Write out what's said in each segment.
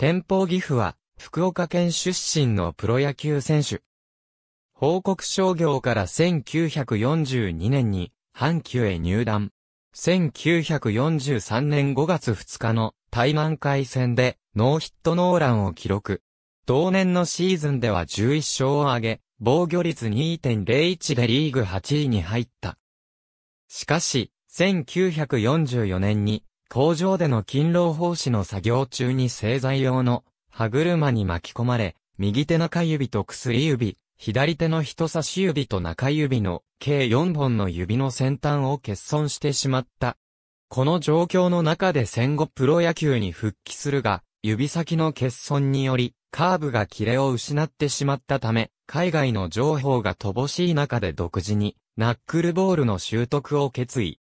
天保義父は、福岡県出身のプロ野球選手。報告商業から1942年に、阪急へ入団。1943年5月2日の対南海戦でノーヒットノーランを記録。同年のシーズンでは11勝を挙げ、防御率2.01でリーグ8位に入った。しかし、1944年に工場での勤労奉仕の作業中に製材用の歯車に巻き込まれ、右手中指と薬指、左手の人差し指と中指の計4本の指の先端を欠損してしまった。この状況の中で戦後プロ野球に復帰するが、指先の欠損により、カーブが切れを失ってしまったため、海外の情報が乏しい中で独自に、ナックルボールの習得を決意。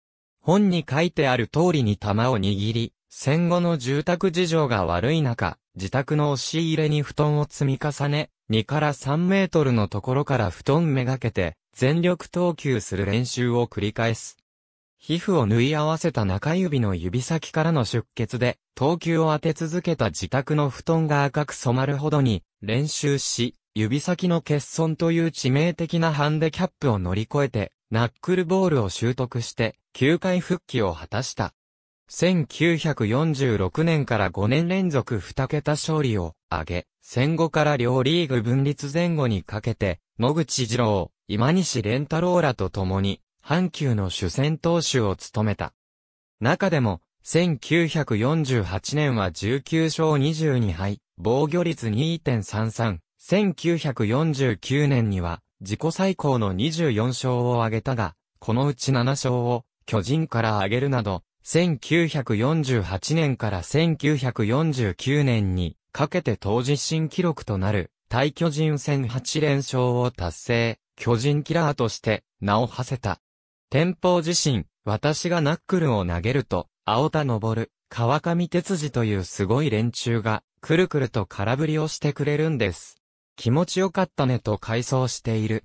本に書いてある通りに玉を握り、戦後の住宅事情が悪い中、自宅の押し入れに布団を積み重ね、2から3メートルのところから布団めがけて、全力投球する練習を繰り返す。皮膚を縫い合わせた中指の指先からの出血で、投球を当て続けた自宅の布団が赤く染まるほどに、練習し、指先の欠損という致命的なハンデキャップを乗り越えて、ナックルボールを習得して、球界復帰を果たした。1946年から5年連続2桁勝利を挙げ、戦後から両リーグ分立前後にかけて、野口二郎、今西蓮太郎らと共に、阪急の主戦投手を務めた。中でも、1948年は19勝22敗、防御率2.33、1949年には自己最高の24勝を挙げたが、このうち7勝を巨人から挙げるなど、1948年から1949年にかけて当時新記録となる対巨人戦8連勝を達成、巨人キラーとして名を馳せた。天保自身、私がナックルを投げると、青田昇、川上哲司というすごい連中が、くるくると空振りをしてくれるんです。気持ちよかったねと回想している。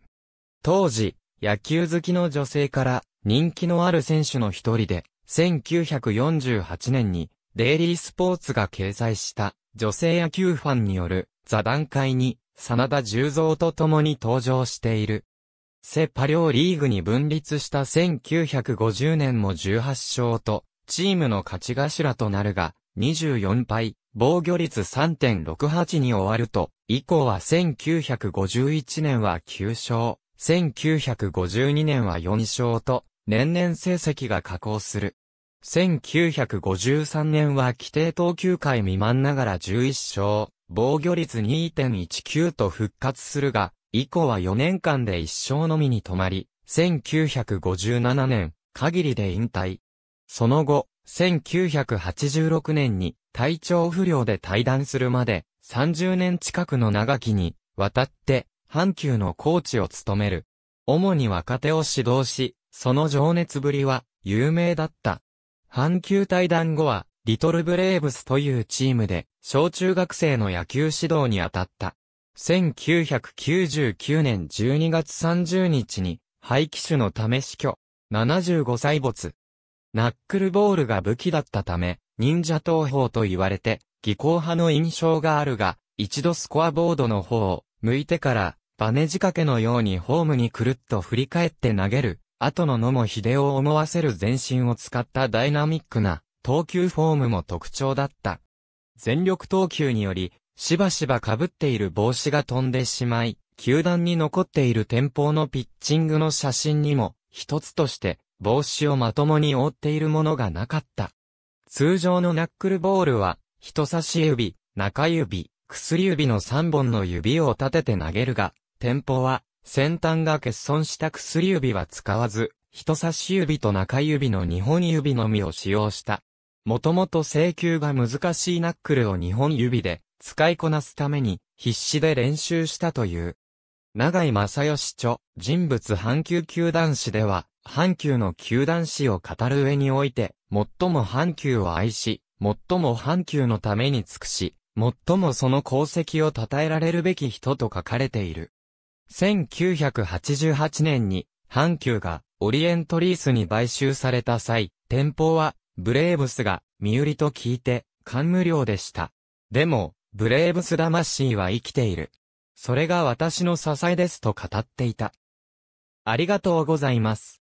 当時、野球好きの女性から人気のある選手の一人で、1948年にデイリースポーツが掲載した女性野球ファンによる座談会に真田十三と共に登場している。セパ両リーグに分立した1950年も18勝と、チームの勝ち頭となるが、24敗、防御率3.68に終わると、以降は1951年は9勝、1952年は4勝と、年々成績が下降する。1953年は規定投球回未満ながら11勝、防御率2.19と復活するが、以降は4年間で1勝のみに止まり、1957年、限りで引退。その後、1986年に体調不良で退団するまで30年近くの長きにわたって阪急のコーチを務める。主に若手を指導し、その情熱ぶりは有名だった。阪急退団後はリトルブレーブスというチームで小中学生の野球指導に当たった。1999年12月30日に、廃棄種のため死去、75歳没。ナックルボールが武器だったため、忍者投法と言われて、技巧派の印象があるが、一度スコアボードの方を向いてから、バネ仕掛けのようにホームにくるっと振り返って投げる、後の野も秀を思わせる全身を使ったダイナミックな投球フォームも特徴だった。全力投球により、しばしば被っている帽子が飛んでしまい、球団に残っている天保のピッチングの写真にも、一つとして帽子をまともに覆っているものがなかった。通常のナックルボールは、人差し指、中指、薬指の3本の指を立てて投げるが、テンポは、先端が欠損した薬指は使わず、人差し指と中指の2本指のみを使用した。もともと請求が難しいナックルを2本指で使いこなすために必死で練習したという。長井正義著、人物阪急球団史では、阪急の球団史を語る上において、最も阪急を愛し、最も阪急のために尽くし、最もその功績を称えられるべき人と書かれている。1988年に、阪急がオリエントリースに買収された際、店舗はブレーブスが身売りと聞いて、感無量でした。でも、ブレーブス魂は生きている。それが私の支えですと語っていた。ありがとうございます。